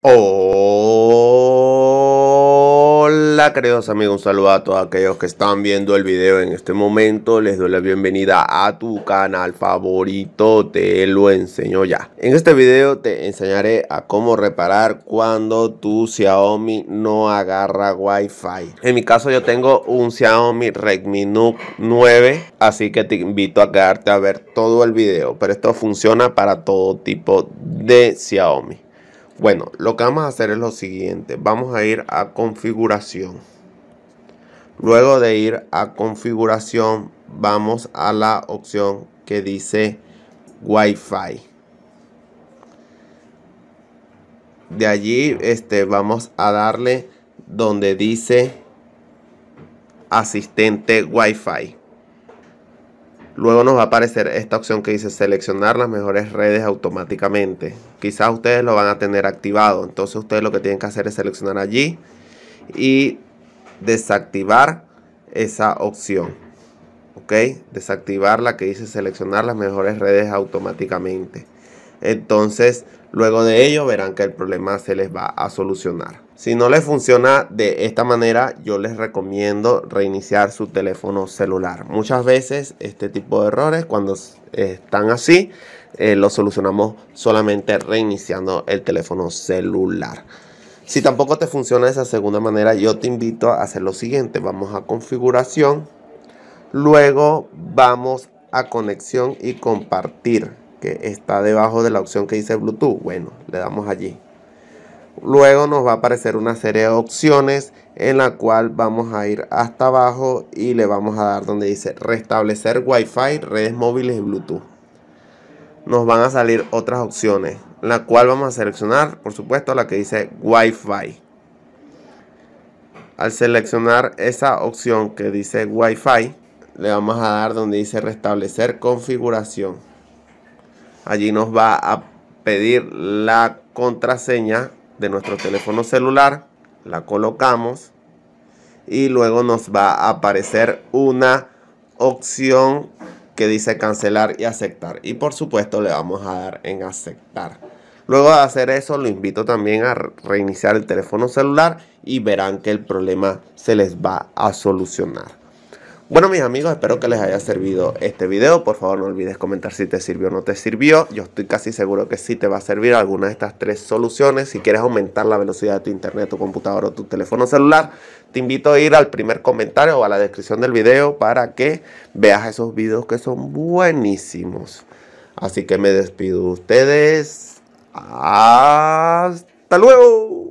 Hola queridos amigos, un saludo a todos aquellos que están viendo el video en este momento, les doy la bienvenida a tu canal favorito, te lo enseño ya. En este video te enseñaré a cómo reparar cuando tu Xiaomi no agarra Wi-Fi. En mi caso yo tengo un Xiaomi Redmi Note 9, así que te invito a quedarte a ver todo el video, pero esto funciona para todo tipo de Xiaomi. Bueno, lo que vamos a hacer es lo siguiente. Vamos a ir a configuración. Luego de ir a configuración, vamos a la opción que dice Wi-Fi. De allí este, vamos a darle donde dice asistente Wi-Fi. Luego nos va a aparecer esta opción que dice seleccionar las mejores redes automáticamente. Quizás ustedes lo van a tener activado. Entonces ustedes lo que tienen que hacer es seleccionar allí y desactivar esa opción. ¿Ok? Desactivar la que dice seleccionar las mejores redes automáticamente entonces luego de ello verán que el problema se les va a solucionar. Si no les funciona de esta manera, yo les recomiendo reiniciar su teléfono celular. Muchas veces este tipo de errores, cuando están así, eh, lo solucionamos solamente reiniciando el teléfono celular. Si tampoco te funciona esa segunda manera, yo te invito a hacer lo siguiente. Vamos a configuración, luego vamos a conexión y compartir que está debajo de la opción que dice Bluetooth. Bueno, le damos allí. Luego nos va a aparecer una serie de opciones en la cual vamos a ir hasta abajo y le vamos a dar donde dice restablecer Wi-Fi, redes móviles y Bluetooth. Nos van a salir otras opciones, la cual vamos a seleccionar, por supuesto, la que dice Wi-Fi. Al seleccionar esa opción que dice Wi-Fi, le vamos a dar donde dice restablecer configuración. Allí nos va a pedir la contraseña de nuestro teléfono celular. La colocamos y luego nos va a aparecer una opción que dice cancelar y aceptar. Y por supuesto le vamos a dar en aceptar. Luego de hacer eso, lo invito también a reiniciar el teléfono celular y verán que el problema se les va a solucionar. Bueno mis amigos, espero que les haya servido este video. Por favor no olvides comentar si te sirvió o no te sirvió. Yo estoy casi seguro que sí te va a servir alguna de estas tres soluciones. Si quieres aumentar la velocidad de tu internet, tu computadora o tu teléfono celular, te invito a ir al primer comentario o a la descripción del video para que veas esos videos que son buenísimos. Así que me despido de ustedes. Hasta luego.